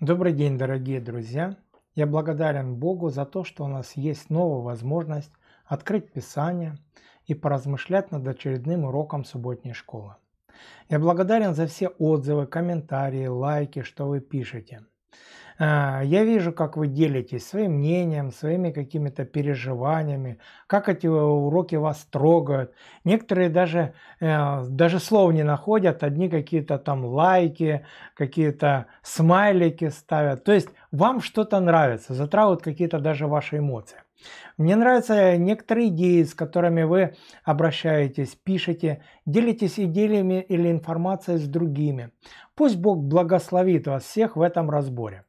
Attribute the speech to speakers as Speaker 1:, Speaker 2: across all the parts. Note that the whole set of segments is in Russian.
Speaker 1: Добрый день, дорогие друзья! Я благодарен Богу за то, что у нас есть новая возможность открыть Писание и поразмышлять над очередным уроком субботней школы. Я благодарен за все отзывы, комментарии, лайки, что вы пишете – а, я вижу, как вы делитесь своим мнением, своими какими-то переживаниями, как эти уроки вас трогают. Некоторые даже, э, даже слов не находят, одни какие-то там лайки, какие-то смайлики ставят. То есть вам что-то нравится, затравят какие-то даже ваши эмоции. Мне нравятся некоторые идеи, с которыми вы обращаетесь, пишете, делитесь идеями или информацией с другими. Пусть Бог благословит вас всех в этом разборе.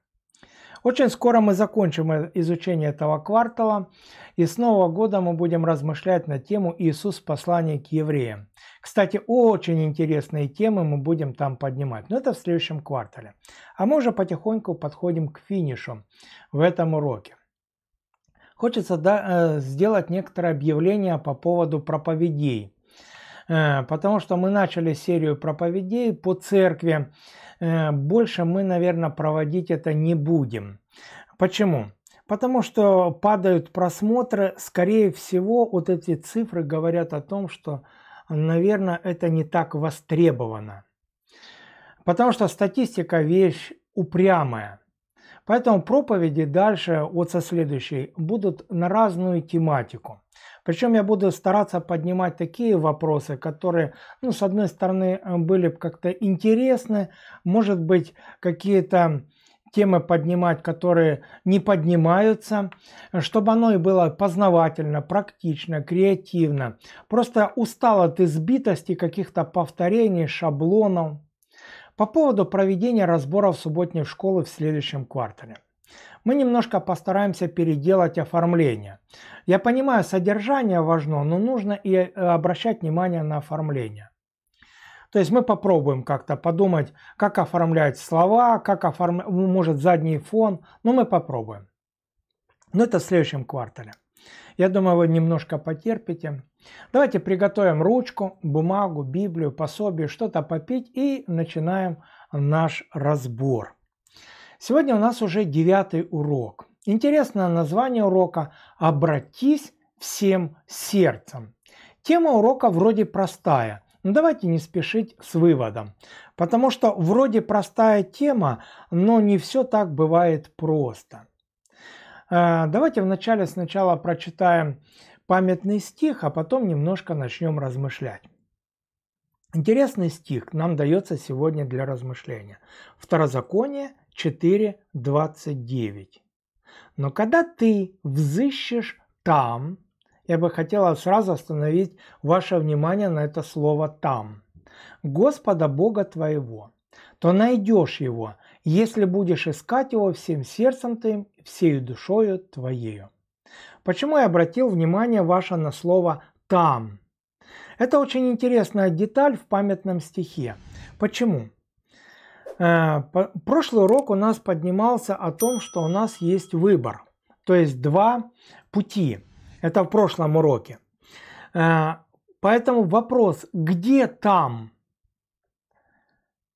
Speaker 1: Очень скоро мы закончим изучение этого квартала, и с Нового года мы будем размышлять на тему «Иисус в к евреям». Кстати, очень интересные темы мы будем там поднимать, но это в следующем квартале. А мы уже потихоньку подходим к финишу в этом уроке. Хочется да, э, сделать некоторое объявление по поводу проповедей, э, потому что мы начали серию проповедей по церкви, Э, больше мы, наверное, проводить это не будем. Почему? Потому что падают просмотры, скорее всего, вот эти цифры говорят о том, что, наверное, это не так востребовано. Потому что статистика вещь упрямая. Поэтому проповеди дальше вот со следующей будут на разную тематику. Причем я буду стараться поднимать такие вопросы, которые, ну, с одной стороны, э, были бы как-то интересны, может быть, какие-то темы поднимать, которые не поднимаются, чтобы оно и было познавательно, практично, креативно. Просто устал от избитости каких-то повторений, шаблонов, по поводу проведения разборов субботней школы в следующем квартале. Мы немножко постараемся переделать оформление. Я понимаю, содержание важно, но нужно и э, обращать внимание на оформление. То есть мы попробуем как-то подумать, как оформлять слова, как оформлять, ну, может, задний фон, но мы попробуем. Но это в следующем квартале. Я думаю, вы немножко потерпите. Давайте приготовим ручку, бумагу, Библию, пособие, что-то попить и начинаем наш разбор. Сегодня у нас уже девятый урок. Интересное название урока «Обратись всем сердцем». Тема урока вроде простая, но давайте не спешить с выводом, потому что вроде простая тема, но не все так бывает просто. Э, давайте вначале сначала прочитаем памятный стих, а потом немножко начнем размышлять. Интересный стих нам дается сегодня для размышления. Второзаконие 4.29. Но когда ты взыщешь там, я бы хотела сразу остановить ваше внимание на это слово «там», Господа Бога твоего, то найдешь его, если будешь искать его всем сердцем твоим, всей душою твоею. Почему я обратил внимание ваше на слово «там»? Это очень интересная деталь в памятном стихе. Почему? Э, прошлый урок у нас поднимался о том, что у нас есть выбор, то есть два пути. Это в прошлом уроке. Э, поэтому вопрос, где там?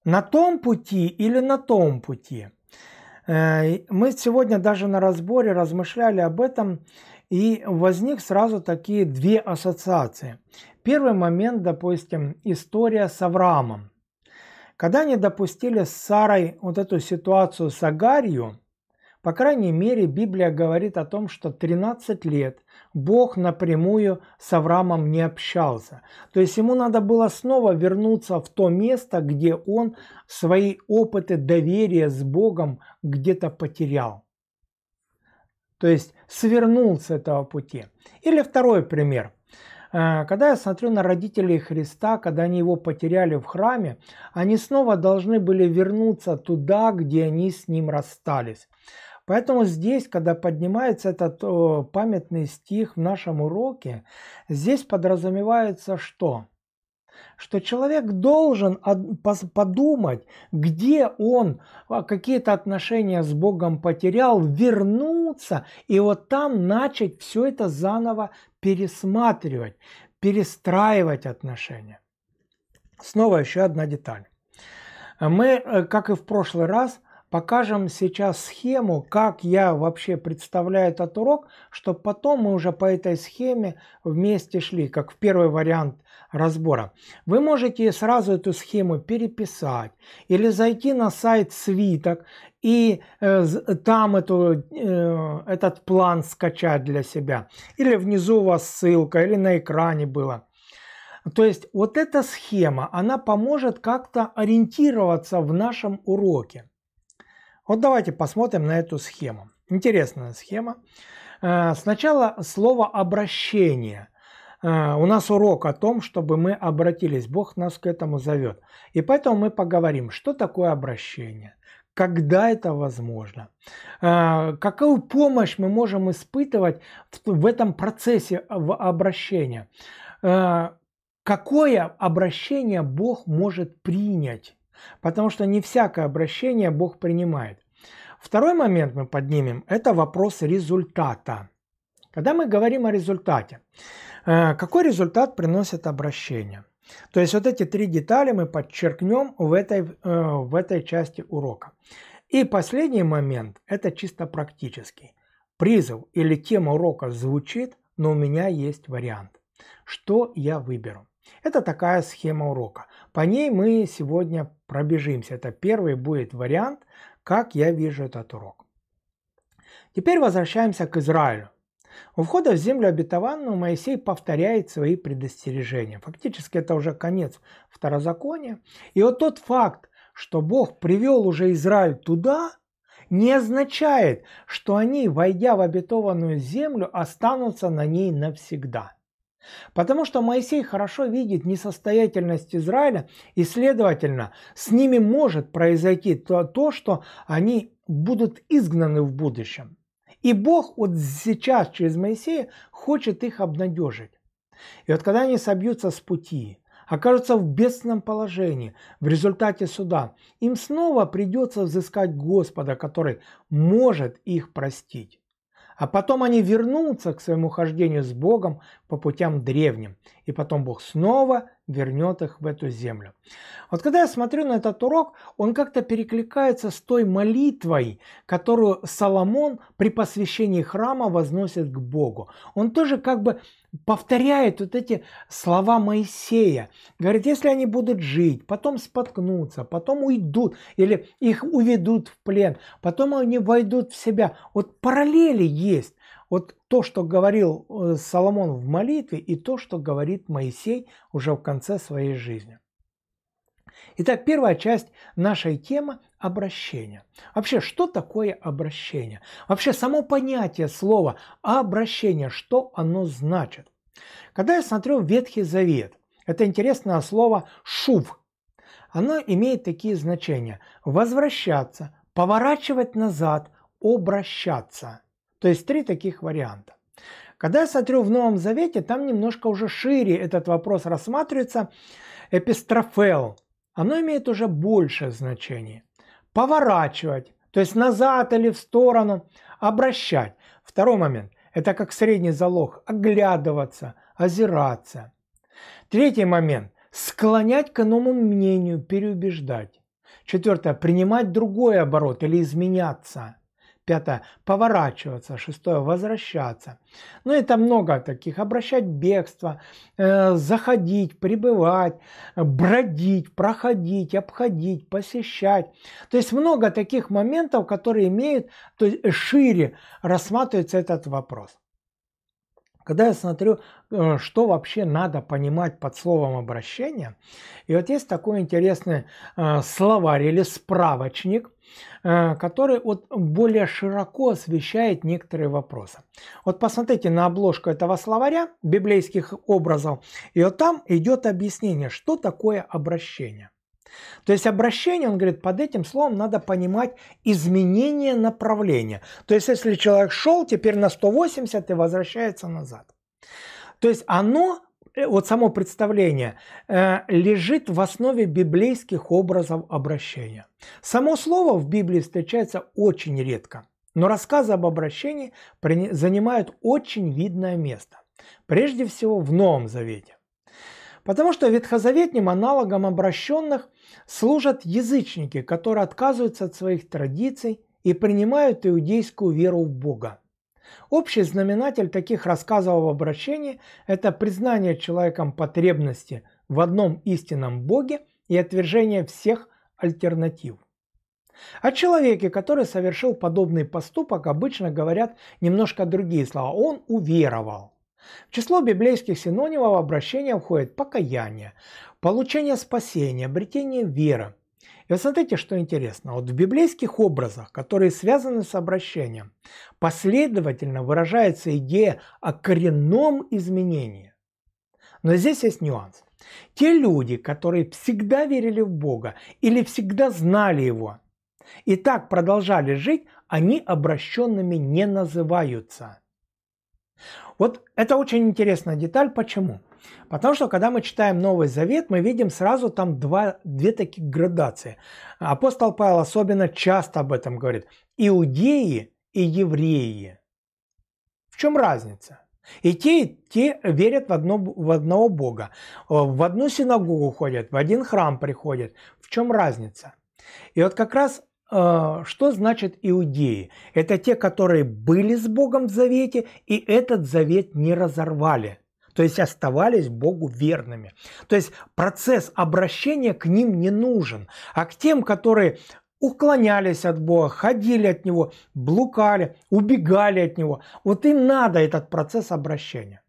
Speaker 1: На том пути или на том пути? Э, мы сегодня даже на разборе размышляли об этом. И возник сразу такие две ассоциации. Первый момент, допустим, история с Авраамом. Когда они допустили с Сарой вот эту ситуацию с Агарью, по крайней мере, Библия говорит о том, что 13 лет Бог напрямую с Авраамом не общался. То есть ему надо было снова вернуться в то место, где он свои опыты доверия с Богом где-то потерял то есть свернул с этого пути. Или второй пример. Э, когда я смотрю на родителей Христа, когда они его потеряли в храме, они снова должны были вернуться туда, где они с ним расстались. Поэтому здесь, когда поднимается этот памятный стих в нашем уроке, здесь подразумевается что? что человек должен подумать, где он а, какие-то отношения с Богом потерял, вернуться и вот там начать все это заново пересматривать, перестраивать отношения. Снова еще одна деталь. Мы, э, как и в прошлый раз, покажем сейчас схему, как я вообще представляю этот урок, чтобы потом мы уже по этой схеме вместе шли, как в первый вариант разбора. Вы можете сразу эту схему переписать или зайти на сайт свиток и э, там эту, э, этот план скачать для себя. Или внизу у вас ссылка, или на экране было. То есть вот эта схема, она поможет как-то ориентироваться в нашем уроке. Вот давайте посмотрим на эту схему. Интересная схема. Э, сначала слово обращение. Э, у нас урок о том, чтобы мы обратились. Бог нас к этому зовет. И поэтому мы поговорим, что такое обращение, когда это возможно, э, какую помощь мы можем испытывать в этом процессе обращения, какое обращение Бог может принять потому что не всякое обращение Бог принимает. Второй момент мы поднимем – это вопрос результата. Когда мы говорим о результате, э, какой результат приносит обращение? То есть вот эти три детали мы подчеркнем в этой, э, в этой части урока. И последний момент – это чисто практический. Призыв или тема урока звучит, но у меня есть вариант. Что я выберу? Это такая схема урока. По ней мы сегодня пробежимся. Это первый будет вариант, как я вижу этот урок. Теперь возвращаемся к Израилю. У входа в землю обетованную Моисей повторяет свои предостережения. Фактически это уже конец второзакония. И вот тот факт, что Бог привел уже Израиль туда, не означает, что они, войдя в обетованную землю, останутся на ней навсегда. Потому что Моисей хорошо видит несостоятельность Израиля, и, следовательно, с ними может произойти то, то что они будут изгнаны в будущем. И Бог вот сейчас через Моисея хочет их обнадежить. И вот когда они собьются с пути, окажутся в бедственном положении в результате суда, им снова придется взыскать Господа, который может их простить. А потом они вернутся к своему хождению с Богом по путям древним. И потом Бог снова вернет их в эту землю. Вот когда я смотрю на этот урок, он как-то перекликается с той молитвой, которую Соломон при посвящении храма возносит к Богу. Он тоже как бы повторяет вот эти слова Моисея. Говорит, если они будут жить, потом споткнутся, потом уйдут, или их уведут в плен, потом они войдут в себя. Вот параллели есть. Вот то, что говорил э, Соломон в молитве, и то, что говорит Моисей уже в конце своей жизни. Итак, первая часть нашей темы – обращение. Вообще, что такое обращение? Вообще, само понятие слова «обращение», что оно значит? Когда я смотрю Ветхий Завет, это интересное слово «шув», оно имеет такие значения – возвращаться, поворачивать назад, обращаться – то есть три таких варианта. Когда я смотрю в Новом Завете, там немножко уже шире этот вопрос рассматривается. Эпистрофел. Оно имеет уже большее значение. Поворачивать, то есть назад или в сторону, обращать. Второй момент. Это как средний залог. Оглядываться, озираться. Третий момент. Склонять к иному мнению, переубеждать. Четвертое. Принимать другой оборот или изменяться. Пятое. Поворачиваться. Шестое. Возвращаться. Ну, это много таких. Обращать бегство, э, заходить, пребывать, бродить, проходить, обходить, посещать. То есть много таких моментов, которые имеют, то есть шире рассматривается этот вопрос. Когда я смотрю, э, что вообще надо понимать под словом обращение, и вот есть такой интересный э, словарь или справочник Э, который вот более широко освещает некоторые вопросы. Вот посмотрите на обложку этого словаря библейских образов, и вот там идет объяснение, что такое обращение. То есть обращение, он говорит, под этим словом надо понимать изменение направления. То есть если человек шел теперь на 180 и возвращается назад. То есть оно Э, вот само представление э, лежит в основе библейских образов обращения. Само слово в Библии встречается очень редко, но рассказы об обращении занимают очень видное место. Прежде всего в Новом Завете. Потому что ветхозаветным аналогом обращенных служат язычники, которые отказываются от своих традиций и принимают иудейскую веру в Бога. Общий знаменатель таких рассказов об обращении – это признание человеком потребности в одном истинном Боге и отвержение всех альтернатив. О человеке, который совершил подобный поступок, обычно говорят немножко другие слова. Он уверовал. В число библейских синонимов обращения входит покаяние, получение спасения, обретение веры, и что интересно. Вот в библейских образах, которые связаны с обращением, последовательно выражается идея о коренном изменении. Но здесь есть нюанс. Те люди, которые всегда верили в Бога или всегда знали Его, и так продолжали жить, они обращенными не называются. Вот это очень интересная деталь. Почему? Потому что, когда мы читаем Новый Завет, мы видим сразу там два, две такие градации. Апостол Павел особенно часто об этом говорит. Иудеи и евреи. В чем разница? И те, и те верят в, одно, в одного Бога. В одну синагогу ходят, в один храм приходят. В чем разница? И вот как раз э, что значит иудеи? Это те, которые были с Богом в завете, и этот завет не разорвали то есть оставались Богу верными. То есть процесс обращения к ним не нужен, а к тем, которые уклонялись от Бога, ходили от Него, блукали, убегали от Него. Вот им надо этот процесс обращения.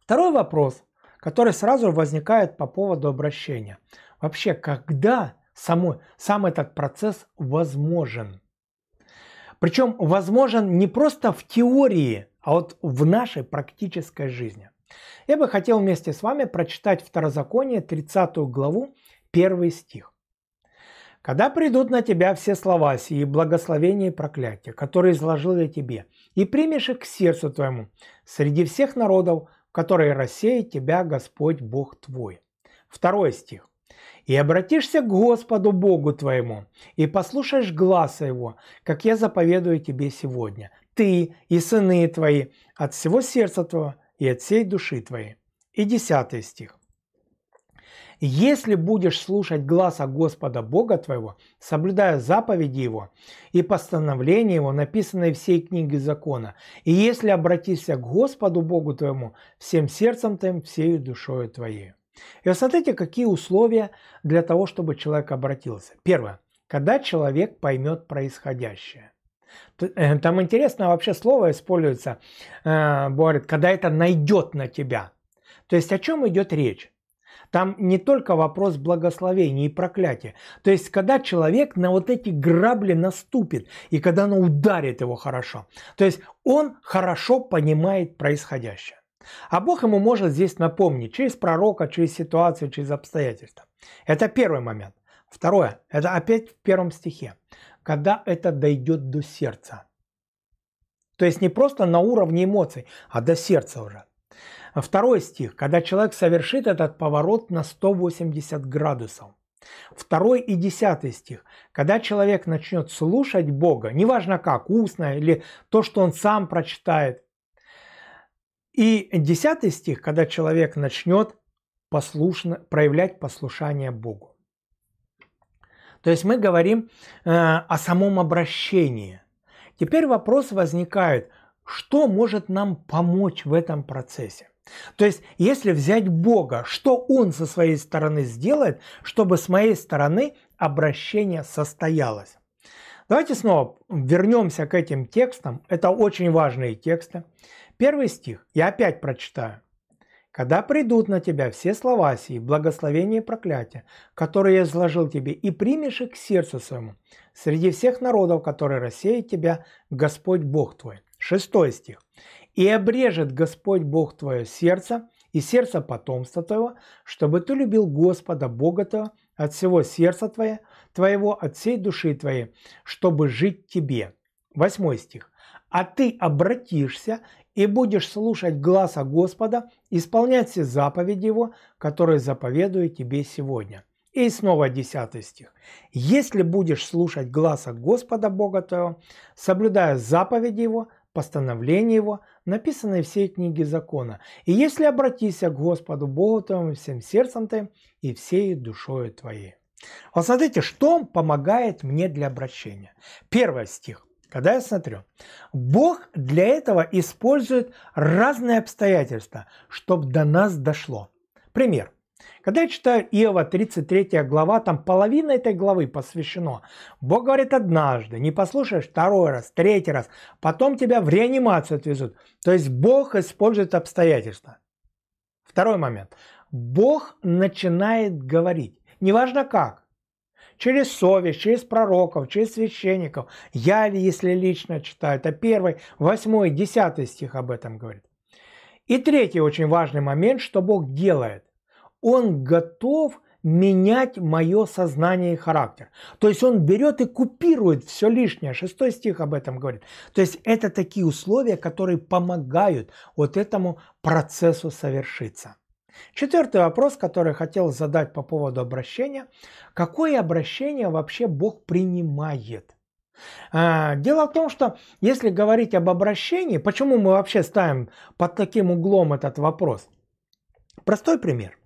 Speaker 1: Второй вопрос, который сразу возникает по поводу обращения. Вообще, когда само, сам этот процесс возможен? Причем возможен не просто в теории – а вот в нашей практической жизни. Я бы хотел вместе с вами прочитать Второзаконие, 30 главу, 1 стих. «Когда придут на тебя все слова сии, благословения и проклятия, которые изложил я тебе, и примешь их к сердцу твоему, среди всех народов, которые рассеет тебя Господь Бог твой». Второй стих. «И обратишься к Господу Богу твоему, и послушаешь гласа Его, как я заповедую тебе сегодня, ты и сыны твои от всего сердца твоего и от всей души твоей». И десятый стих. «Если будешь слушать глаза Господа Бога твоего, соблюдая заповеди Его и постановления Его, написанные всей книге закона, и если обратишься к Господу Богу твоему всем сердцем твоим, всей душою твоей». И вот смотрите, какие условия для того, чтобы человек обратился. Первое. Когда человек поймет происходящее. Э, там интересно вообще слово используется, говорит, э, когда это найдет на тебя. То есть о чем идет речь? Там не только вопрос благословения и проклятия. То есть, когда человек на вот эти грабли наступит, и когда оно ударит его хорошо. То есть, он хорошо понимает происходящее. А Бог ему может здесь напомнить через пророка, через ситуацию, через обстоятельства. Это первый момент. Второе, это опять в первом стихе когда это дойдет до сердца. То есть не просто на уровне эмоций, а до сердца уже. Второй стих, когда человек совершит этот поворот на 180 градусов. Второй и десятый стих, когда человек начнет слушать Бога, неважно как, устно или то, что он сам прочитает. И десятый стих, когда человек начнет послушно, проявлять послушание Богу. То есть мы говорим э, о самом обращении. Теперь вопрос возникает, что может нам помочь в этом процессе? То есть, если взять Бога, что Он со своей стороны сделает, чтобы с моей стороны обращение состоялось? Давайте снова вернемся к этим текстам. Это очень важные тексты. Первый стих, я опять прочитаю. Когда придут на тебя все слова сии, благословения и проклятия, которые я изложил тебе, и примешь их к сердцу своему, среди всех народов, которые рассеет тебя, Господь Бог твой. Шестой стих. «И обрежет Господь Бог твое сердце и сердце потомства твоего, чтобы ты любил Господа Бога твоего от всего сердца твое, твоего, от всей души твоей, чтобы жить тебе». Восьмой стих. «А ты обратишься и будешь слушать гласа Господа, исполнять все заповеди Его, которые заповедую тебе сегодня». И снова 10 стих. «Если будешь слушать гласа Господа Бога твоего, соблюдая заповеди Его, постановления Его, написанные в всей книге закона, и если обратися к Господу Богу твоему всем сердцем твоим и всей душою твоей». Вот смотрите, что помогает мне для обращения. Первый стих – когда я смотрю, Бог для этого использует разные обстоятельства, чтобы до нас дошло. Пример. Когда я читаю Иова 33 глава, там половина этой главы посвящена. Бог говорит однажды, не послушаешь второй раз, третий раз, потом тебя в реанимацию отвезут. То есть Бог использует обстоятельства. Второй момент. Бог начинает говорить. Неважно как через совесть, через пророков, через священников. Я, если лично читаю, это первый, восьмой, десятый стих об этом говорит. И третий очень важный момент, что Бог делает. Он готов менять мое сознание и характер. То есть он берет и купирует все лишнее. Шестой стих об этом говорит. То есть это такие условия, которые помогают вот этому процессу совершиться. Четвертый вопрос, который хотел задать по поводу обращения. Какое обращение вообще Бог принимает? А, дело в том, что если говорить об обращении, почему мы вообще ставим под таким углом этот вопрос? Простой пример.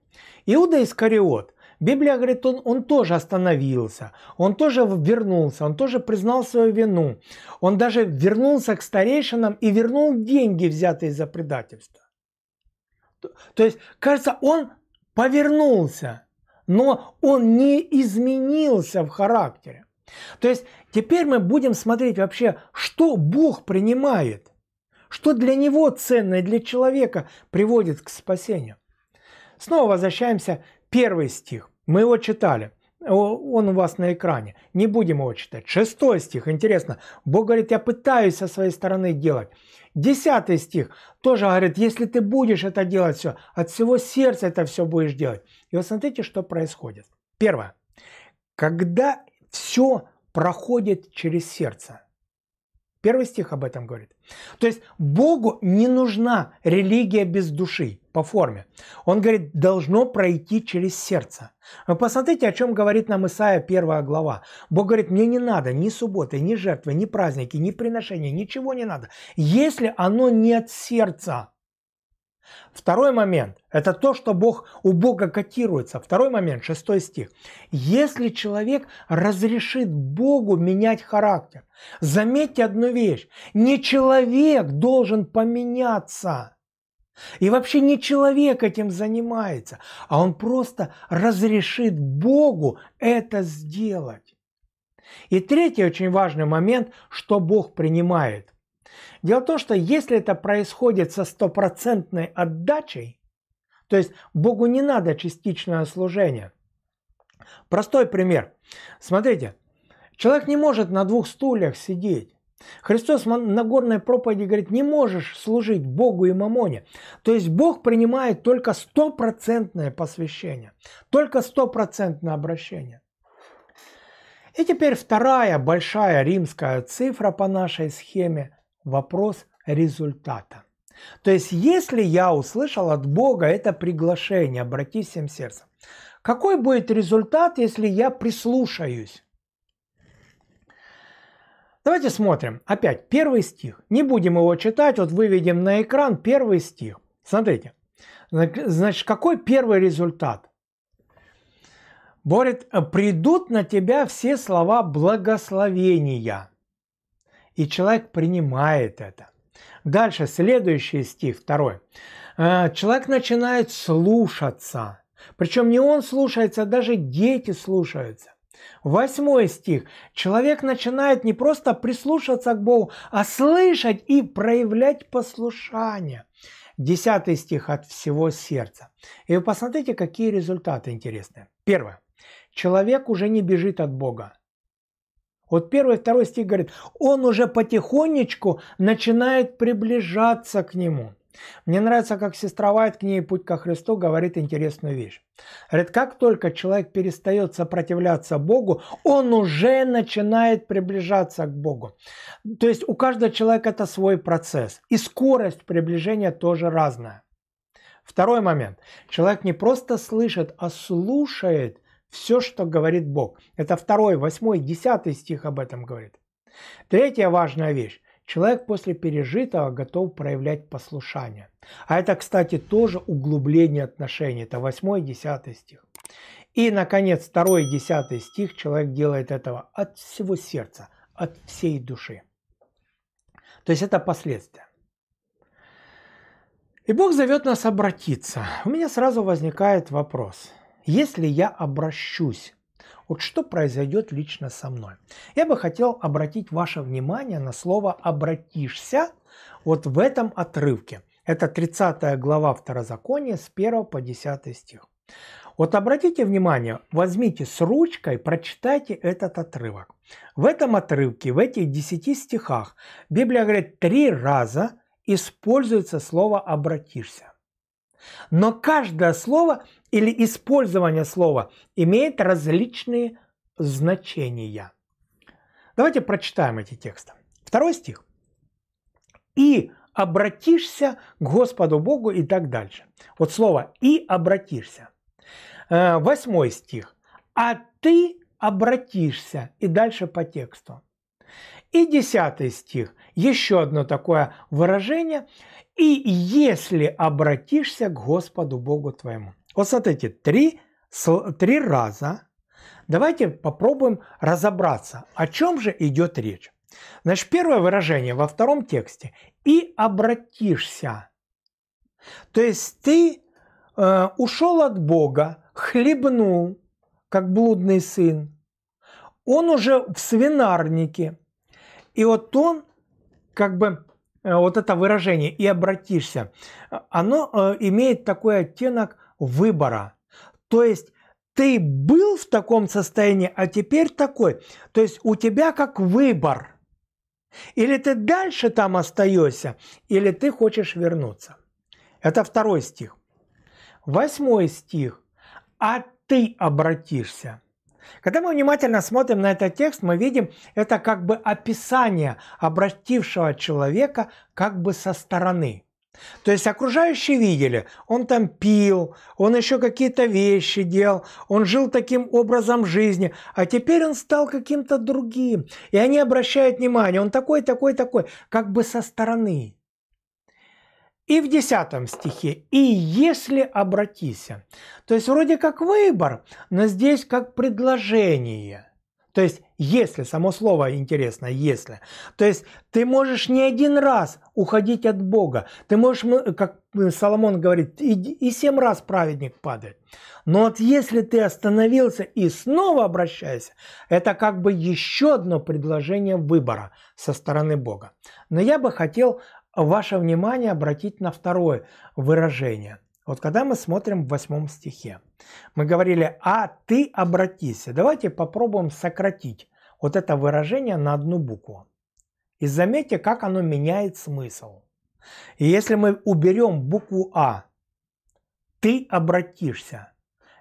Speaker 1: Иуда Искариот. Библия говорит, он, он тоже остановился, он тоже вернулся, он тоже признал свою вину. Он даже вернулся к старейшинам и вернул деньги, взятые за предательство. То есть, кажется, он повернулся, но он не изменился в характере. То есть теперь мы будем смотреть вообще, что Бог принимает, что для него ценное, для человека приводит к спасению. Снова возвращаемся первый стих. Мы его читали он у вас на экране. Не будем его читать. Шестой стих, интересно. Бог говорит, я пытаюсь со своей стороны делать. Десятый стих тоже говорит, если ты будешь это делать все, от всего сердца это все будешь делать. И вот смотрите, что происходит. Первое. Когда все проходит через сердце. Первый стих об этом говорит. То есть Богу не нужна религия без души по форме. Он говорит, должно пройти через сердце. Вы посмотрите, о чем говорит нам Исаия первая глава. Бог говорит, мне не надо ни субботы, ни жертвы, ни праздники, ни приношения, ничего не надо, если оно не от сердца. Второй момент – это то, что Бог, у Бога котируется. Второй момент, шестой стих. «Если человек разрешит Богу менять характер». Заметьте одну вещь. Не человек должен поменяться – и вообще не человек этим занимается, а он просто разрешит Богу это сделать. И третий очень важный момент, что Бог принимает. Дело в том, что если это происходит со стопроцентной отдачей, то есть Богу не надо частичное служение. Простой пример. Смотрите, человек не может на двух стульях сидеть. Христос на горной проповеди говорит, не можешь служить Богу и Мамоне. То есть Бог принимает только стопроцентное посвящение, только стопроцентное обращение. И теперь вторая большая римская цифра по нашей схеме – вопрос результата. То есть, если я услышал от Бога это приглашение, обратись всем сердцем, какой будет результат, если я прислушаюсь? Давайте смотрим. Опять первый стих. Не будем его читать. Вот выведем на экран первый стих. Смотрите. Значит, какой первый результат? Борит, э, придут на тебя все слова благословения. И человек принимает это. Дальше, следующий стих, второй. «Э, человек начинает слушаться. Причем не он слушается, а даже дети слушаются. Восьмой стих. Человек начинает не просто прислушаться к Богу, а слышать и проявлять послушание. Десятый стих от всего сердца. И вы посмотрите, какие результаты интересные. Первое. Человек уже не бежит от Бога. Вот первый и второй стих говорит, он уже потихонечку начинает приближаться к нему. Мне нравится, как сестра Вайт к ней «Путь ко Христу» говорит интересную вещь. Говорит, как только человек перестает сопротивляться Богу, он уже начинает приближаться к Богу. То есть у каждого человека это свой процесс. И скорость приближения тоже разная. Второй момент. Человек не просто слышит, а слушает все, что говорит Бог. Это второй, восьмой, десятый стих об этом говорит. Третья важная вещь. Человек после пережитого готов проявлять послушание. А это, кстати, тоже углубление отношений. Это 8 и 10 стих. И, наконец, 2 и 10 стих. Человек делает этого от всего сердца, от всей души. То есть это последствия. И Бог зовет нас обратиться. У меня сразу возникает вопрос. Если я обращусь вот что произойдет лично со мной? Я бы хотел обратить ваше внимание на слово «обратишься» вот в этом отрывке. Это 30 глава Второзакония с 1 по 10 стих. Вот обратите внимание, возьмите с ручкой, прочитайте этот отрывок. В этом отрывке, в этих 10 стихах Библия говорит три раза используется слово «обратишься». Но каждое слово или использование слова имеет различные значения. Давайте прочитаем эти тексты. Второй стих. «И обратишься к Господу Богу» и так дальше. Вот слово «и обратишься». Э, восьмой стих. «А ты обратишься» и дальше по тексту. И десятый стих. Еще одно такое выражение. «И если обратишься к Господу Богу твоему». Вот смотрите, три, три раза. Давайте попробуем разобраться, о чем же идет речь. Значит, первое выражение во втором тексте – «и обратишься». То есть ты э, ушел от Бога, хлебнул, как блудный сын. Он уже в свинарнике. И вот он, как бы, э, вот это выражение «и обратишься», оно э, имеет такой оттенок – выбора. То есть ты был в таком состоянии, а теперь такой. То есть у тебя как выбор. Или ты дальше там остаешься, или ты хочешь вернуться. Это второй стих. Восьмой стих. А ты обратишься. Когда мы внимательно смотрим на этот текст, мы видим это как бы описание обратившего человека как бы со стороны. То есть окружающие видели, он там пил, он еще какие-то вещи делал, он жил таким образом жизни, а теперь он стал каким-то другим. И они обращают внимание, он такой, такой, такой, как бы со стороны. И в 10 стихе «И если обратися». То есть вроде как выбор, но здесь как предложение – то есть если, само слово интересно, если. То есть ты можешь не один раз уходить от Бога. Ты можешь, как э, Соломон говорит, и, и семь раз праведник падает. Но вот если ты остановился и снова обращаешься, это как бы еще одно предложение выбора со стороны Бога. Но я бы хотел ваше внимание обратить на второе выражение – вот когда мы смотрим в восьмом стихе, мы говорили, а ты обратись. Давайте попробуем сократить вот это выражение на одну букву. И заметьте, как оно меняет смысл. И если мы уберем букву А, ты обратишься,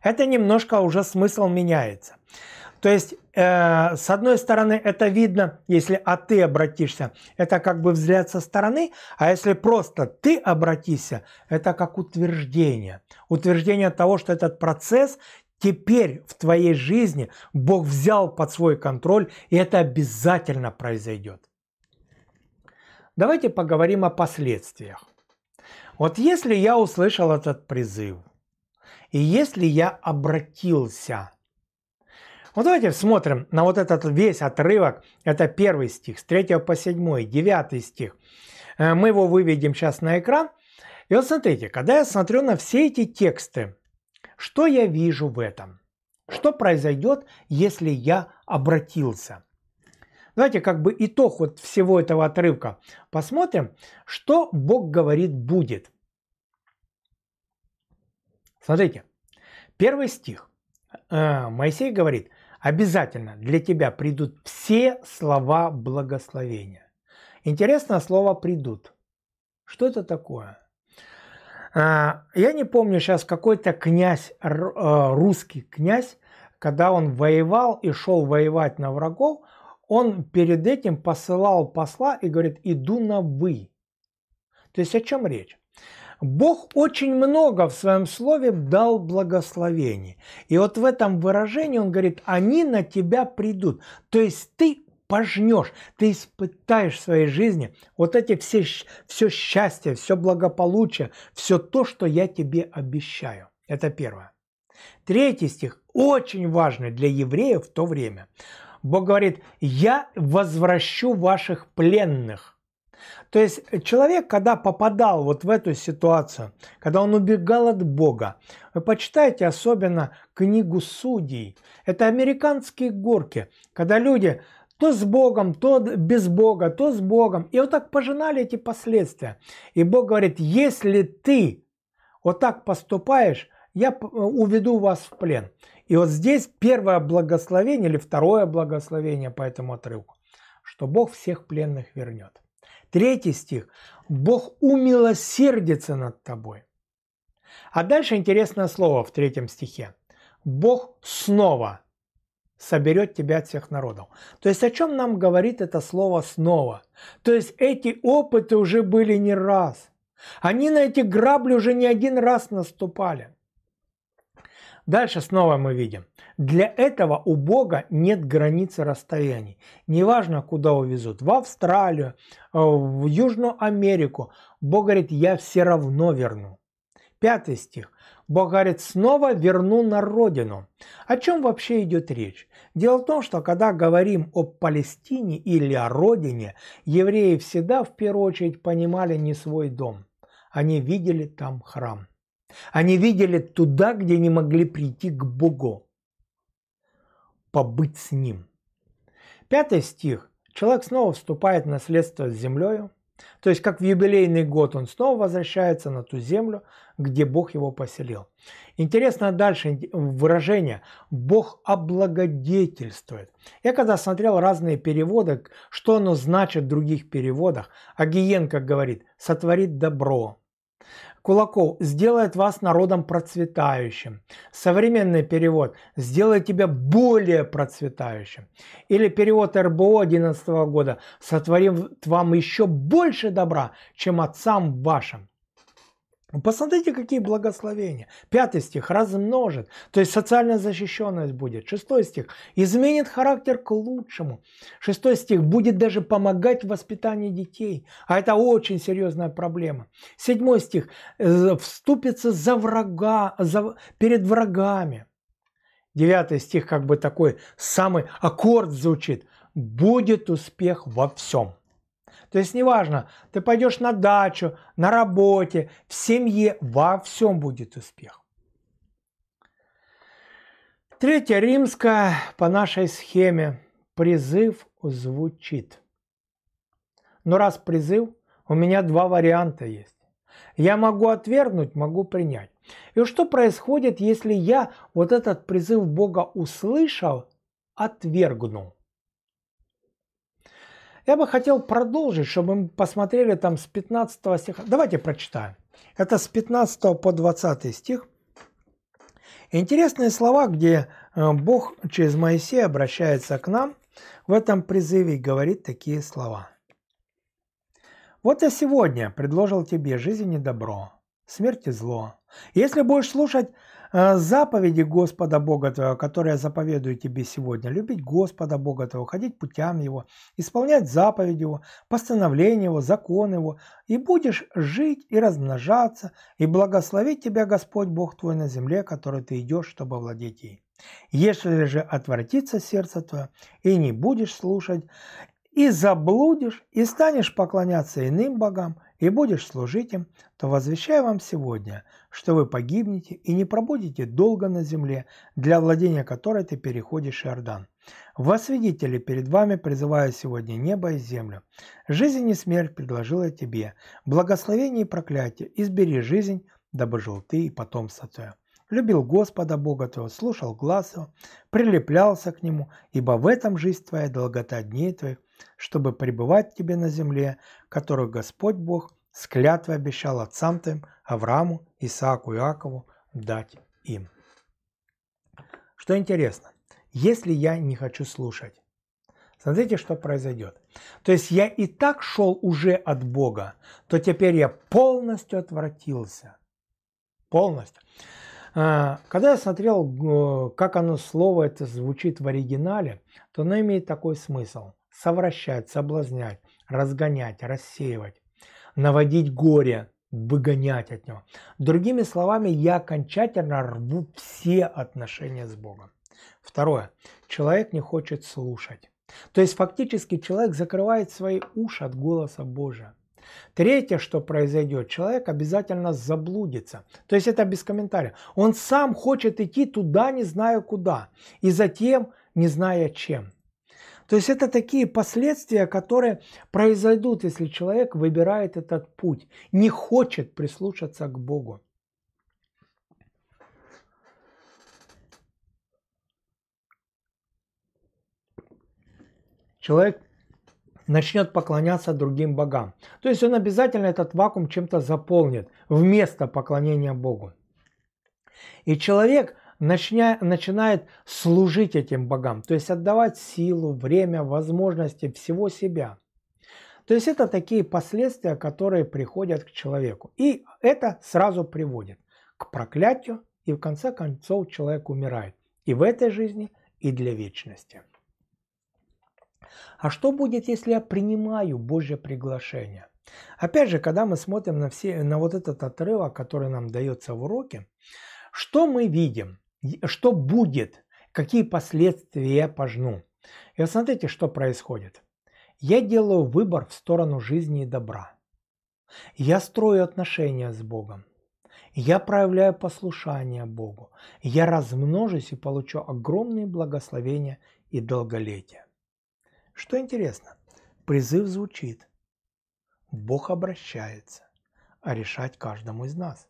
Speaker 1: это немножко уже смысл меняется. То есть, э, с одной стороны, это видно, если а ты обратишься, это как бы взгляд со стороны, а если просто ты обратишься, это как утверждение. Утверждение того, что этот процесс теперь в твоей жизни Бог взял под свой контроль, и это обязательно произойдет. Давайте поговорим о последствиях. Вот если я услышал этот призыв, и если я обратился – вот ну, давайте смотрим на вот этот весь отрывок. Это первый стих, с 3 по 7, 9 стих. Э, мы его выведем сейчас на экран. И вот смотрите, когда я смотрю на все эти тексты, что я вижу в этом? Что произойдет, если я обратился? Давайте как бы итог вот всего этого отрывка посмотрим, что Бог говорит будет. Смотрите, первый стих. Э, Моисей говорит, Обязательно для тебя придут все слова благословения. Интересно слово «придут». Что это такое? А, я не помню сейчас какой-то князь, а, русский князь, когда он воевал и шел воевать на врагов, он перед этим посылал посла и говорит, иду на вы. То есть о чем речь? Бог очень много в своем слове дал благословений. И вот в этом выражении он говорит, они на тебя придут. То есть ты пожнешь, ты испытаешь в своей жизни вот эти все, все счастье, все благополучие, все то, что я тебе обещаю. Это первое. Третий стих очень важный для евреев в то время. Бог говорит, я возвращу ваших пленных то есть человек, когда попадал вот в эту ситуацию, когда он убегал от Бога, вы почитайте особенно книгу «Судей». Это американские горки, когда люди то с Богом, то без Бога, то с Богом. И вот так пожинали эти последствия. И Бог говорит, если ты вот так поступаешь, я э, уведу вас в плен. И вот здесь первое благословение или второе благословение по этому отрывку, что Бог всех пленных вернет. Третий стих. Бог умилосердится над тобой. А дальше интересное слово в третьем стихе. Бог снова соберет тебя от всех народов. То есть о чем нам говорит это слово снова? То есть эти опыты уже были не раз. Они на эти грабли уже не один раз наступали. Дальше снова мы видим. Для этого у Бога нет границы расстояний. Неважно, куда увезут. В Австралию, э, в Южную Америку. Бог говорит, я все равно верну. Пятый стих. Бог говорит, снова верну на родину. О чем вообще идет речь? Дело в том, что когда говорим о Палестине или о родине, евреи всегда в первую очередь понимали не свой дом. Они видели там храм. Они видели туда, где не могли прийти к Богу, побыть с Ним. Пятый стих. Человек снова вступает в наследство с землею, то есть как в юбилейный год он снова возвращается на ту землю, где Бог его поселил. Интересно дальше выражение «Бог облагодетельствует». Я когда смотрел разные переводы, что оно значит в других переводах, Агиенко говорит «сотворит добро», Кулаков сделает вас народом процветающим. Современный перевод сделает тебя более процветающим. Или перевод РБО 2011 года сотворим вам еще больше добра, чем отцам вашим. Посмотрите, какие благословения. Пятый стих размножит, то есть социальная защищенность будет. Шестой стих изменит характер к лучшему. Шестой стих будет даже помогать в воспитании детей, а это очень серьезная проблема. Седьмой стих вступится за врага, за, перед врагами. Девятый стих как бы такой самый аккорд звучит. Будет успех во всем. То есть неважно, ты пойдешь на дачу, на работе, в семье, во всем будет успех. Третья римская по нашей схеме. Призыв звучит. Но раз призыв, у меня два варианта есть. Я могу отвергнуть, могу принять. И что происходит, если я вот этот призыв Бога услышал, отвергнул? Я бы хотел продолжить, чтобы мы посмотрели там с 15 стиха. Давайте прочитаем. Это с 15 по 20 стих. Интересные слова, где э, Бог через Моисея обращается к нам в этом призыве и говорит такие слова. «Вот я сегодня предложил тебе жизнь и добро, смерть и зло. Если будешь слушать Э, заповеди Господа Бога Твоего, которые я заповедую тебе сегодня, любить Господа Бога Твоего, ходить путям Его, исполнять заповеди Его, постановление Его, закон Его, и будешь жить и размножаться, и благословить тебя Господь Бог Твой на земле, которой ты идешь, чтобы овладеть ей. Если же отвратится сердце твое, и не будешь слушать, и заблудишь, и станешь поклоняться иным богам, и будешь служить им, то возвещаю вам сегодня, что вы погибнете и не пробудете долго на земле, для владения которой ты переходишь Иордан. Во свидетели перед вами призываю сегодня небо и землю. Жизнь и смерть предложила тебе, благословение и проклятие, избери жизнь, дабы жил ты и потомство твое. Любил Господа Бога твоего, слушал глаз его, прилеплялся к нему, ибо в этом жизнь твоя, долгота дней твоих, чтобы пребывать тебе на земле, которую Господь Бог с клятвой обещал отцам твоим Аврааму, Исааку и Иакову дать им. Что интересно, если я не хочу слушать, смотрите, что произойдет. То есть я и так шел уже от Бога, то теперь я полностью отвратился. Полностью. А, когда я смотрел, э, как оно слово это звучит в оригинале, то оно имеет такой смысл совращать, соблазнять, разгонять, рассеивать, наводить горе, выгонять от него. Другими словами, я окончательно рву все отношения с Богом. Второе. Человек не хочет слушать. То есть фактически человек закрывает свои уши от голоса Божия. Третье, что произойдет, человек обязательно заблудится. То есть это без комментариев. Он сам хочет идти туда, не зная куда, и затем не зная чем. То есть это такие последствия, которые произойдут, если человек выбирает этот путь, не хочет прислушаться к Богу. Человек начнет поклоняться другим богам. То есть он обязательно этот вакуум чем-то заполнит вместо поклонения Богу. И человек – начня, начинает служить этим богам, то есть отдавать силу, время, возможности, всего себя. То есть это такие последствия, которые приходят к человеку. И это сразу приводит к проклятию, и в конце концов человек умирает и в этой жизни, и для вечности. А что будет, если я принимаю Божье приглашение? Опять же, когда мы смотрим на, все, на вот этот отрывок, который нам дается в уроке, что мы видим? что будет, какие последствия я пожну. И вот смотрите, что происходит. Я делаю выбор в сторону жизни и добра. Я строю отношения с Богом. Я проявляю послушание Богу. Я размножусь и получу огромные благословения и долголетие. Что интересно, призыв звучит. Бог обращается, а решать каждому из нас.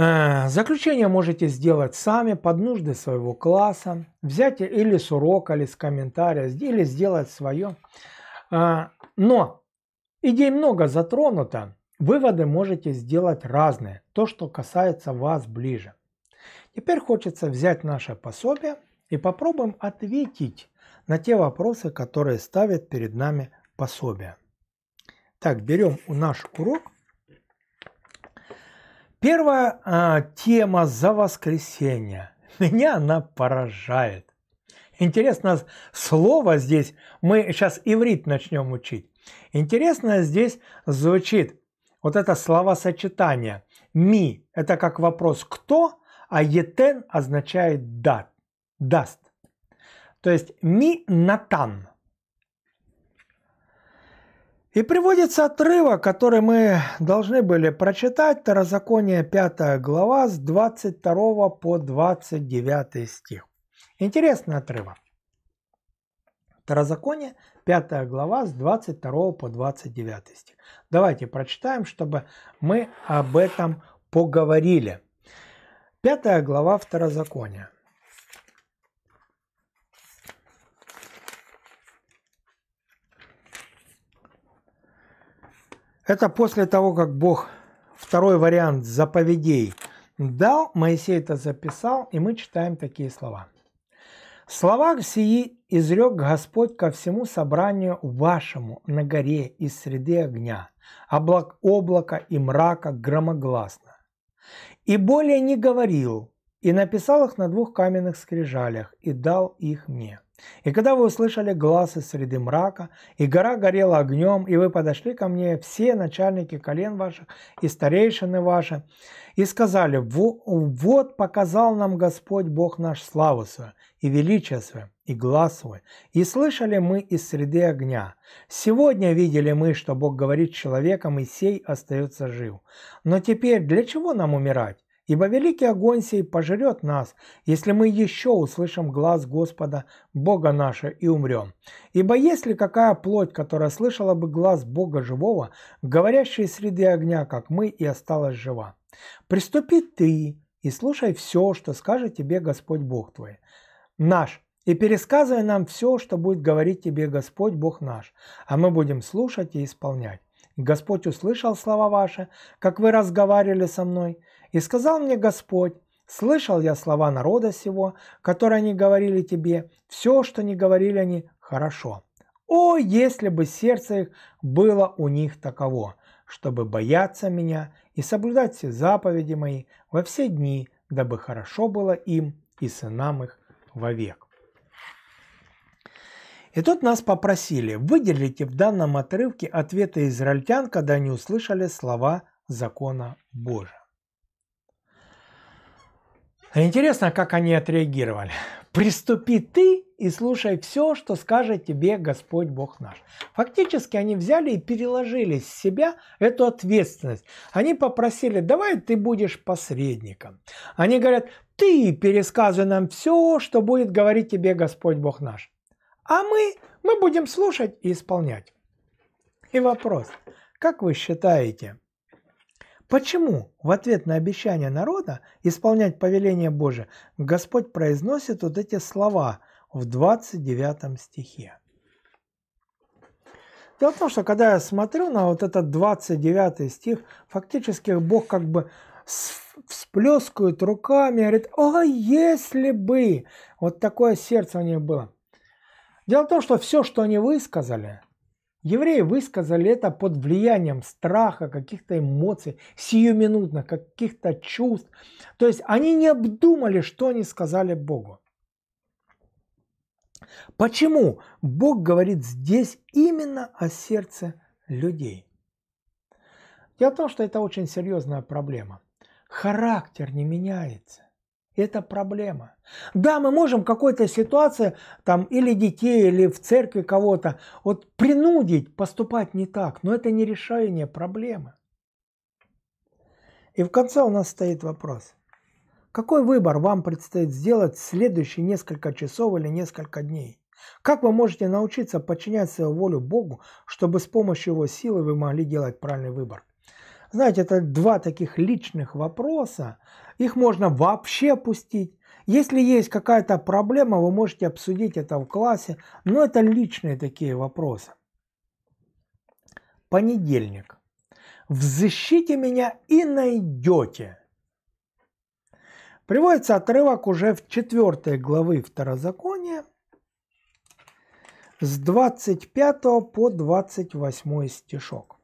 Speaker 1: Э, заключение можете сделать сами под нужды своего класса, взять или с урока, или с комментария, или сделать свое. Э, но идей много затронуто, выводы можете сделать разные, то, что касается вас ближе. Теперь хочется взять наше пособие и попробуем ответить на те вопросы, которые ставят перед нами пособие. Так, берем наш урок – Первая а, тема за воскресенье. Меня она поражает. Интересно, слово здесь, мы сейчас иврит начнем учить. Интересно здесь звучит вот это словосочетание. Ми – это как вопрос «кто?», а «етен» означает «да», «даст». То есть «ми натан». И приводится отрывок, который мы должны были прочитать, Второзаконие 5 глава с 22 по 29 стих. Интересный отрывок. Второзаконие 5 глава с 22 по 29 стих. Давайте прочитаем, чтобы мы об этом поговорили. 5 глава Второзакония. Это после того, как Бог второй вариант заповедей дал, Моисей это записал, и мы читаем такие слова. «Слова сии изрек Господь ко всему собранию вашему на горе из среды огня, облак, облака и мрака громогласно. И более не говорил, и написал их на двух каменных скрижалях, и дал их мне». И когда вы услышали глаз из среды мрака, и гора горела огнем, и вы подошли ко мне, все начальники колен ваших и старейшины ваши, и сказали, вот показал нам Господь Бог наш славу свою, и величие свое, и глаз свой, и слышали мы из среды огня. Сегодня видели мы, что Бог говорит с человеком, и сей остается жив. Но теперь для чего нам умирать? Ибо великий огонь сей пожрет нас, если мы еще услышим глаз Господа, Бога нашего, и умрем. Ибо если какая плоть, которая слышала бы глаз Бога живого, говорящий среди огня, как мы, и осталась жива? Приступи ты и слушай все, что скажет тебе Господь Бог твой, наш, и пересказывай нам все, что будет говорить тебе Господь Бог наш, а мы будем слушать и исполнять. Господь услышал слова ваши, как вы разговаривали со мной, и сказал мне Господь, слышал я слова народа сего, которые они говорили тебе, все, что не говорили они, хорошо. О, если бы сердце их было у них таково, чтобы бояться меня и соблюдать все заповеди мои во все дни, дабы хорошо было им и сынам их вовек. И тут нас попросили, выделите в данном отрывке ответы израильтян, когда они услышали слова закона Божия. Интересно, как они отреагировали. «Приступи ты и слушай все, что скажет тебе Господь Бог наш». Фактически они взяли и переложили с себя эту ответственность. Они попросили, давай ты будешь посредником. Они говорят, ты пересказывай нам все, что будет говорить тебе Господь Бог наш. А мы, мы будем слушать и исполнять. И вопрос, как вы считаете, Почему в ответ на обещание народа исполнять повеление Божие Господь произносит вот эти слова в 29 стихе? Дело в том, что когда я смотрю на вот этот 29 стих, фактически Бог как бы всплескивает руками, говорит, о, если бы вот такое сердце у них было. Дело в том, что все, что они высказали, Евреи высказали это под влиянием страха, каких-то эмоций, сиюминутно, каких-то чувств. То есть они не обдумали, что они сказали Богу. Почему Бог говорит здесь именно о сердце людей? Дело в том, что это очень серьезная проблема. Характер не меняется. Это проблема. Да, мы можем в какой-то ситуации, там, или детей, или в церкви кого-то, вот принудить поступать не так, но это не решение проблемы. И в конце у нас стоит вопрос. Какой выбор вам предстоит сделать в следующие несколько часов или несколько дней? Как вы можете научиться подчинять свою волю Богу, чтобы с помощью Его силы вы могли делать правильный выбор? Знаете, это два таких личных вопроса. Их можно вообще пустить. Если есть какая-то проблема, вы можете обсудить это в классе, но это личные такие вопросы. Понедельник. «Взыщите меня и найдете». Приводится отрывок уже в 4 главы Второзакония с 25 по 28 стишок.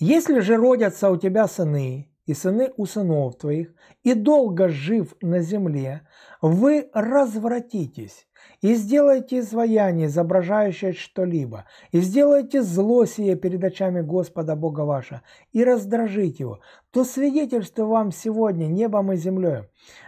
Speaker 1: Если же родятся у тебя сыны, и сыны у сынов твоих, и долго жив на земле, вы развратитесь, и сделаете изваяние, изображающее что-либо, и сделаете зло сие перед очами Господа Бога ваша, и раздражите его, то свидетельствую вам сегодня небом и землей,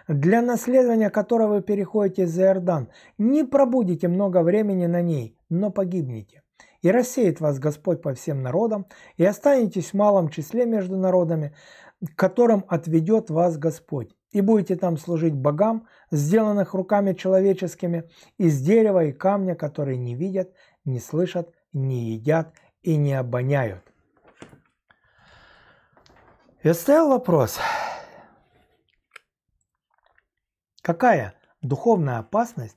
Speaker 1: для наследования которого вы переходите за Иордан, не пробудите много времени на ней, но погибнете и рассеет вас Господь по всем народам, и останетесь в малом числе между народами, к которым отведет вас Господь, и будете там служить богам, сделанных руками человеческими, из дерева и камня, которые не видят, не слышат, не едят и не обоняют. Я стоял вопрос, какая духовная опасность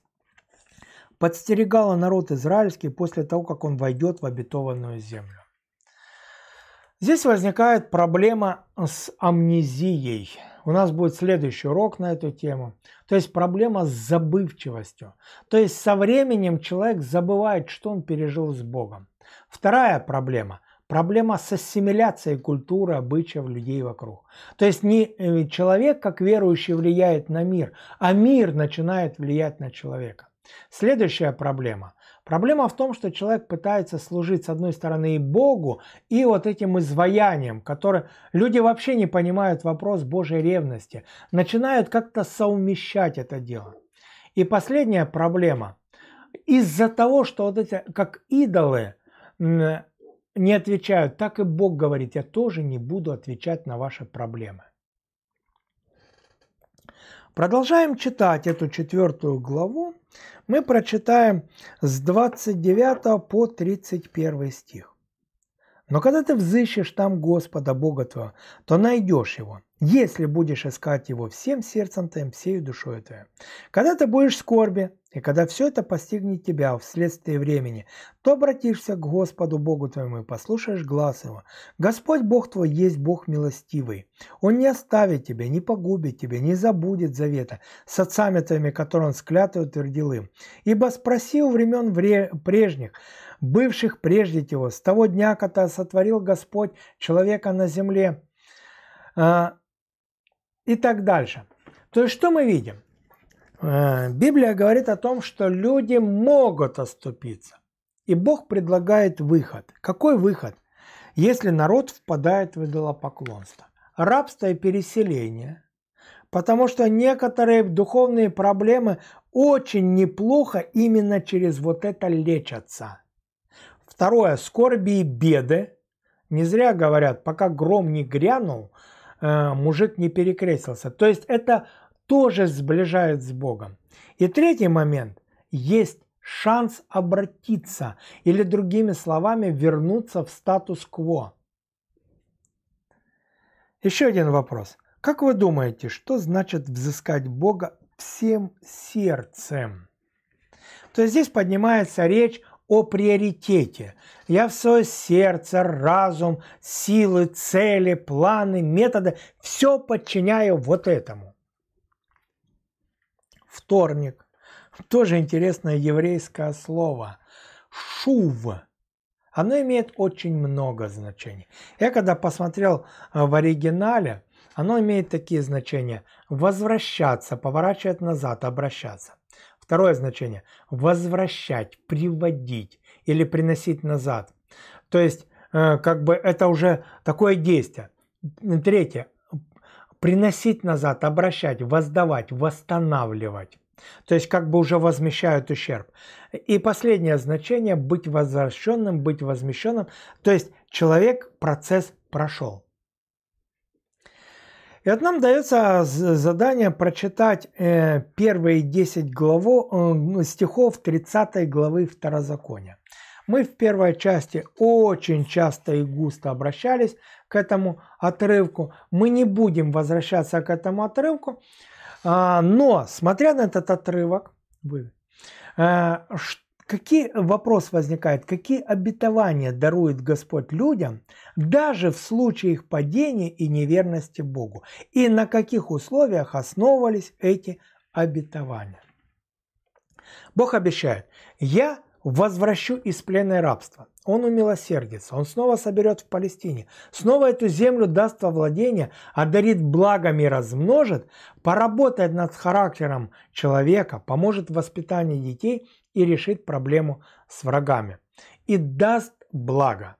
Speaker 1: подстерегала народ израильский после того, как он войдет в обетованную землю. Здесь возникает проблема с амнезией. У нас будет следующий урок на эту тему. То есть проблема с забывчивостью. То есть со временем человек забывает, что он пережил с Богом. Вторая проблема – проблема с ассимиляцией культуры, обычаев людей вокруг. То есть не э, человек как верующий влияет на мир, а мир начинает влиять на человека. Следующая проблема. Проблема в том, что человек пытается служить с одной стороны и Богу, и вот этим изваянием, которые люди вообще не понимают вопрос Божьей ревности, начинают как-то совмещать это дело. И последняя проблема. Из-за того, что вот эти, как идолы, не отвечают, так и Бог говорит, я тоже не буду отвечать на ваши проблемы. Продолжаем читать эту четвертую главу. Мы прочитаем с 29 по 31 стих. «Но когда ты взыщешь там Господа Бога твоего, то найдешь его, если будешь искать его всем сердцем твоим, всей душой твоей. Когда ты будешь в скорби, и когда все это постигнет тебя вследствие времени, то обратишься к Господу Богу твоему и послушаешь глаз его. Господь Бог твой есть Бог милостивый. Он не оставит тебя, не погубит тебя, не забудет завета с отцами твоими, которые он склятый утвердил им. Ибо спроси у времен вре- прежних, бывших прежде тебя, с того дня, когда сотворил Господь человека на земле, а, и так дальше. То есть что мы видим? Э, Библия говорит о том, что люди могут оступиться. И Бог предлагает выход. Какой выход? Если народ впадает в идолопоклонство. Рабство и переселение. Потому что некоторые духовные проблемы очень неплохо именно через вот это лечатся. Второе. Скорби и беды. Не зря говорят, пока гром не грянул – Э, мужик не перекрестился. То есть это тоже сближает с Богом. И третий момент. Есть шанс обратиться или другими словами вернуться в статус-кво. Еще один вопрос. Как вы думаете, что значит взыскать Бога всем сердцем? То есть здесь поднимается речь о приоритете. Я все сердце, разум, силы, цели, планы, методы, все подчиняю вот этому. Вторник. Тоже интересное еврейское слово. Шув. Оно имеет очень много значений. Я когда посмотрел э, в оригинале, оно имеет такие значения. Возвращаться, поворачивать назад, обращаться. Второе значение – возвращать, приводить или приносить назад. То есть, э, как бы это уже такое действие. Третье – приносить назад, обращать, воздавать, восстанавливать. То есть как бы уже возмещают ущерб. И последнее значение – быть возвращенным, быть возмещенным. То есть человек процесс прошел. И вот нам дается задание прочитать э, первые 10 главу, э, стихов 30 главы Второзакония. Мы в первой части очень часто и густо обращались к этому отрывку. Мы не будем возвращаться к этому отрывку, а, но смотря на этот отрывок, вы, что э, Какие э, вопрос возникает, какие обетования дарует Господь людям, даже в случае их падения и неверности Богу, и на каких условиях основывались эти обетования? Бог обещает, я возвращу из пленной рабства. Он умилосердится, он снова соберет в Палестине, снова эту землю даст во владение, одарит благами и размножит, поработает над характером человека, поможет в воспитании детей и решит проблему с врагами. И даст благо.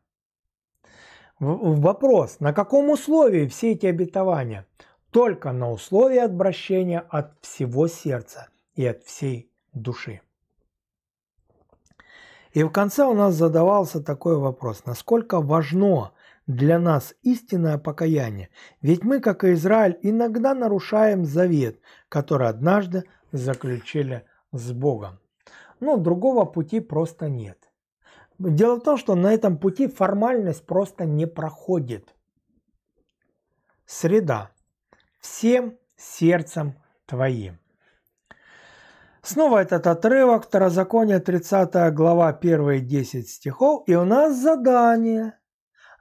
Speaker 1: Вопрос, на каком условии все эти обетования? Только на условии отвращения от всего сердца и от всей души. И в конце у нас задавался такой вопрос, насколько важно для нас истинное покаяние, ведь мы, как и Израиль, иногда нарушаем завет, который однажды заключили с Богом. Ну, другого пути просто нет. Дело в том, что на этом пути формальность просто не проходит. Среда. Всем сердцем твоим. Снова этот отрывок, Второзаконие, 30 глава, первые 10 стихов. И у нас задание.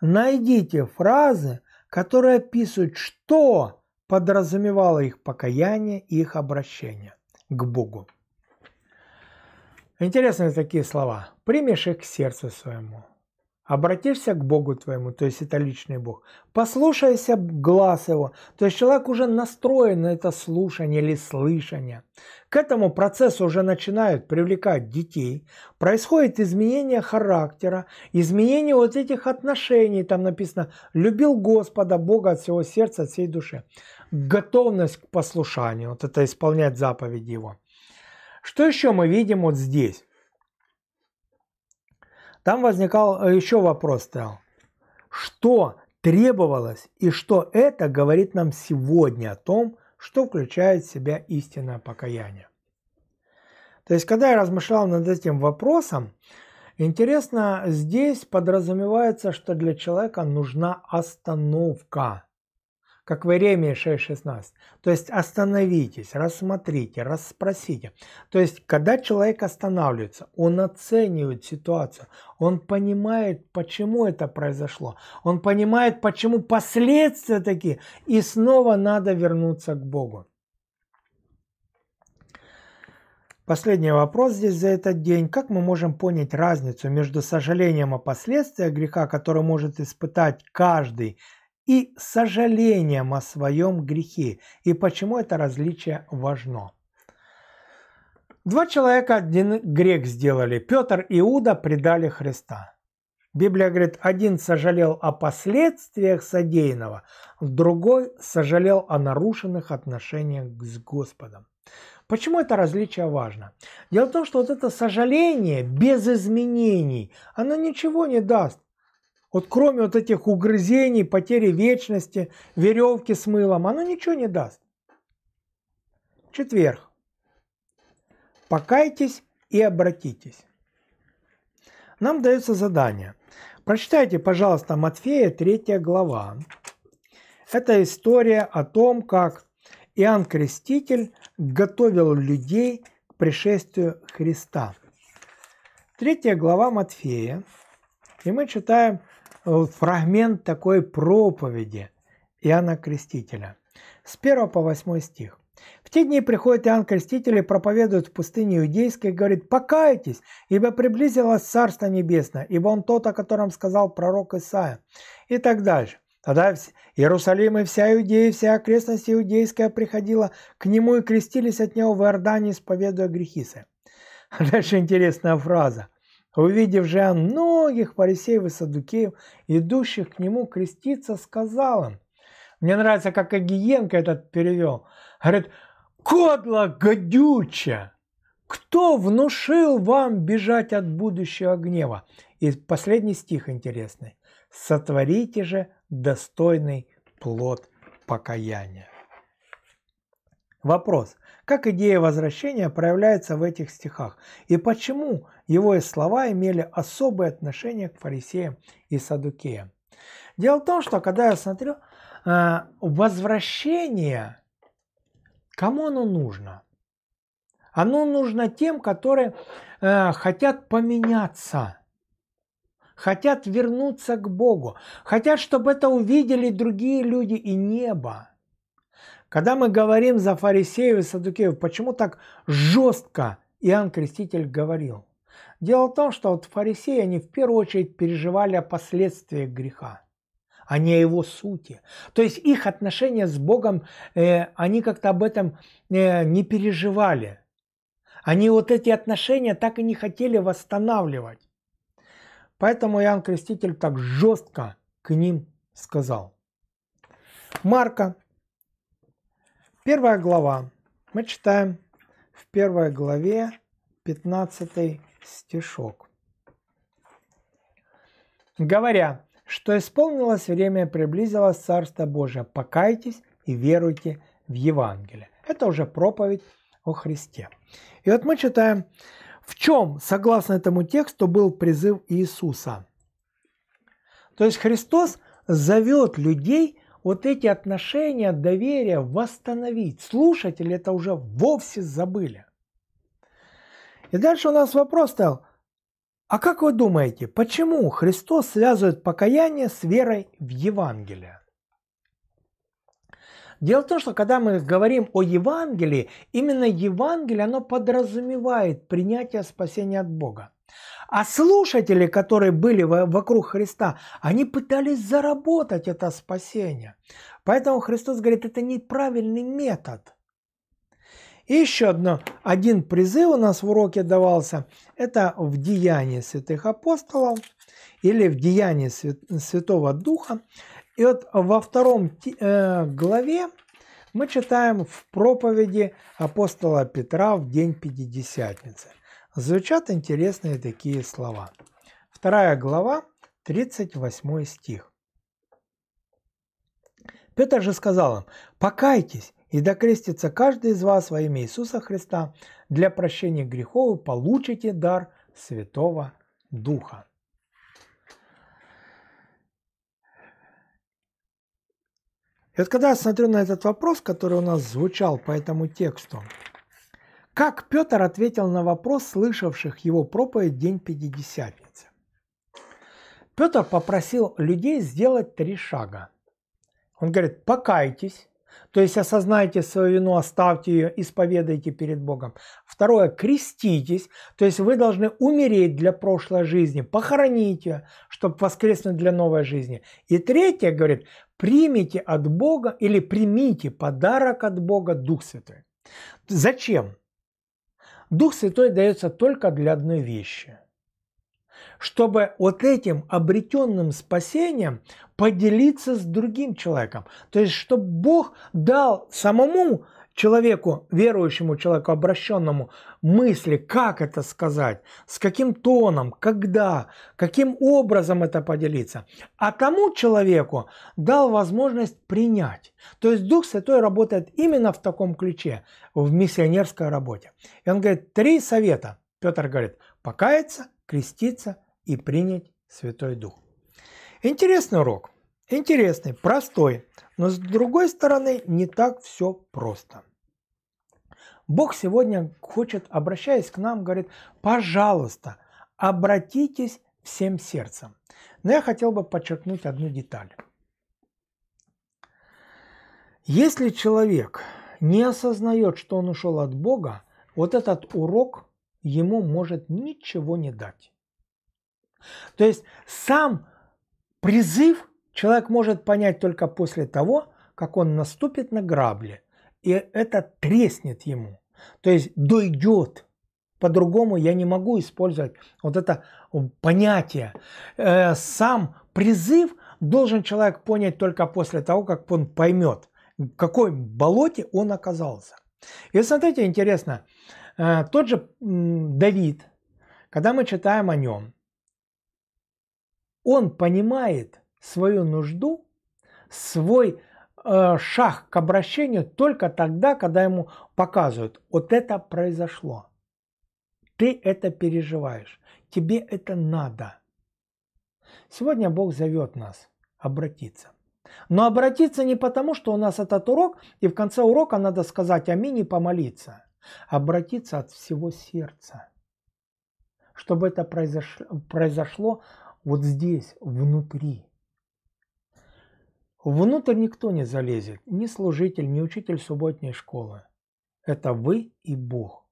Speaker 1: Найдите фразы, которые описывают, что подразумевало их покаяние и их обращение к Богу. Интересные такие слова. Примешь их к сердцу своему. Обратишься к Богу твоему, то есть это личный Бог. Послушайся глаз его. То есть человек уже настроен на это слушание или слышание. К этому процессу уже начинают привлекать детей. Происходит изменение характера, изменение вот этих отношений. Там написано «любил Господа, Бога от всего сердца, от всей души». Готовность к послушанию, вот это исполнять заповеди его – что еще мы видим вот здесь? Там возникал э, еще вопрос стал. Что требовалось и что это говорит нам сегодня о том, что включает в себя истинное покаяние. То есть, когда я размышлял над этим вопросом, интересно, здесь подразумевается, что для человека нужна остановка как в Иеремии 6.16. То есть остановитесь, рассмотрите, расспросите. То есть, когда человек останавливается, он оценивает ситуацию, он понимает, почему это произошло, он понимает, почему последствия такие, и снова надо вернуться к Богу. Последний вопрос здесь за этот день. Как мы можем понять разницу между сожалением о последствиях греха, который может испытать каждый и сожалением о своем грехе и почему это различие важно. Два человека один грех сделали. Петр и Иуда предали Христа. Библия говорит, один сожалел о последствиях содеянного, другой сожалел о нарушенных отношениях с Господом. Почему это различие важно? Дело в том, что вот это сожаление без изменений, оно ничего не даст. Вот кроме вот этих угрызений, потери вечности, веревки с мылом, оно ничего не даст. Четверг. Покайтесь и обратитесь. Нам дается задание. Прочитайте, пожалуйста, Матфея 3 глава. Это история о том, как Иоанн Креститель готовил людей к пришествию Христа. Третья глава Матфея. И мы читаем фрагмент такой проповеди Иоанна Крестителя с 1 по 8 стих. В те дни приходит Иоанн Креститель и проповедует в пустыне иудейской, и говорит, покайтесь, ибо приблизилось Царство Небесное, ибо он тот, о котором сказал пророк Исаия, и так дальше. Тогда Иерусалим и вся Иудея, и вся окрестность иудейская приходила к нему и крестились от него в Иордане, исповедуя грехи свои. Дальше интересная фраза. Увидев же многих фарисеев и садукеев, идущих к нему креститься, сказал им, мне нравится, как Агиенко этот перевел, говорит, «Кодла гадюча! Кто внушил вам бежать от будущего гнева?» И последний стих интересный. «Сотворите же достойный плод покаяния». Вопрос. Как идея возвращения проявляется в этих стихах? И почему его слова имели особое отношение к фарисеям и садукеям. Дело в том, что когда я смотрю, а, возвращение, кому оно нужно? Оно нужно тем, которые а, хотят поменяться, хотят вернуться к Богу, хотят, чтобы это увидели другие люди и небо. Когда мы говорим за фарисеев и садукеев, почему так жестко Иоанн Креститель говорил? Дело в том, что вот фарисеи они в первую очередь переживали о последствиях греха, а не о его сути. То есть их отношения с Богом, э, они как-то об этом э, не переживали. Они вот эти отношения так и не хотели восстанавливать. Поэтому Иоанн Креститель так жестко к ним сказал. Марка, первая глава. Мы читаем в первой главе 15 стишок. Говоря, что исполнилось время, приблизилось Царство Божие, покайтесь и веруйте в Евангелие. Это уже проповедь о Христе. И вот мы читаем, в чем, согласно этому тексту, был призыв Иисуса. То есть Христос зовет людей вот эти отношения доверия восстановить. Слушатели это уже вовсе забыли. И дальше у нас вопрос стал, а как вы думаете, почему Христос связывает покаяние с верой в Евангелие? Дело в том, что когда мы говорим о Евангелии, именно Евангелие, оно подразумевает принятие спасения от Бога. А слушатели, которые были вокруг Христа, они пытались заработать это спасение. Поэтому Христос говорит, это неправильный метод – и еще одно, один призыв у нас в уроке давался, это в деянии святых апостолов или в деянии Святого Духа. И вот во втором э, главе мы читаем в проповеди апостола Петра в день Пятидесятницы. Звучат интересные такие слова. Вторая глава, 38 стих. Петр же сказал им, покайтесь и докрестится каждый из вас во имя Иисуса Христа, для прощения грехов вы получите дар Святого Духа. И вот когда я смотрю на этот вопрос, который у нас звучал по этому тексту, как Петр ответил на вопрос слышавших его проповедь День Пятидесятницы? Петр попросил людей сделать три шага. Он говорит, покайтесь, то есть осознайте свою вину, оставьте ее, исповедайте перед Богом. Второе, креститесь, то есть вы должны умереть для прошлой жизни, похоронить ее, чтобы воскреснуть для новой жизни. И третье, говорит, примите от Бога или примите подарок от Бога Дух Святой. Зачем? Дух Святой дается только для одной вещи – чтобы вот этим обретенным спасением поделиться с другим человеком. То есть, чтобы Бог дал самому человеку, верующему человеку, обращенному мысли, как это сказать, с каким тоном, когда, каким образом это поделиться. А тому человеку дал возможность принять. То есть Дух Святой работает именно в таком ключе, в миссионерской работе. И он говорит, три совета. Петр говорит, покаяться, креститься и принять Святой Дух. Интересный урок. Интересный, простой, но с другой стороны не так все просто. Бог сегодня хочет, обращаясь к нам, говорит, пожалуйста, обратитесь всем сердцем. Но я хотел бы подчеркнуть одну деталь. Если человек не осознает, что он ушел от Бога, вот этот урок ему может ничего не дать. То есть сам призыв человек может понять только после того, как он наступит на грабли, и это треснет ему. То есть дойдет. По-другому я не могу использовать вот это понятие. Э, сам призыв должен человек понять только после того, как он поймет, в какой болоте он оказался. И смотрите, интересно, Э, тот же Давид, когда мы читаем о нем, он понимает свою нужду, свой э, шаг к обращению только тогда, когда ему показывают, вот это произошло, ты это переживаешь, тебе это надо. Сегодня Бог зовет нас обратиться. Но обратиться не потому, что у нас этот урок, и в конце урока надо сказать аминь и помолиться – обратиться от всего сердца. Чтобы это произошло, произошло вот здесь, внутри. Внутрь никто не залезет, ни служитель, ни учитель субботней школы. Это вы и Бог.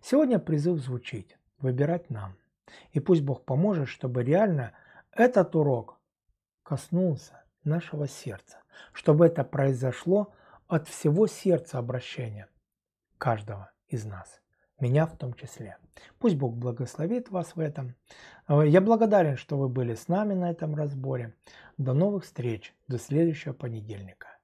Speaker 1: Сегодня призыв звучит – выбирать нам. И пусть Бог поможет, чтобы реально этот урок коснулся нашего сердца, чтобы это произошло от всего сердца обращения каждого из нас, меня в том числе. Пусть Бог благословит вас в этом. Э, я благодарен, что вы были с нами на этом разборе. До новых встреч, до следующего понедельника.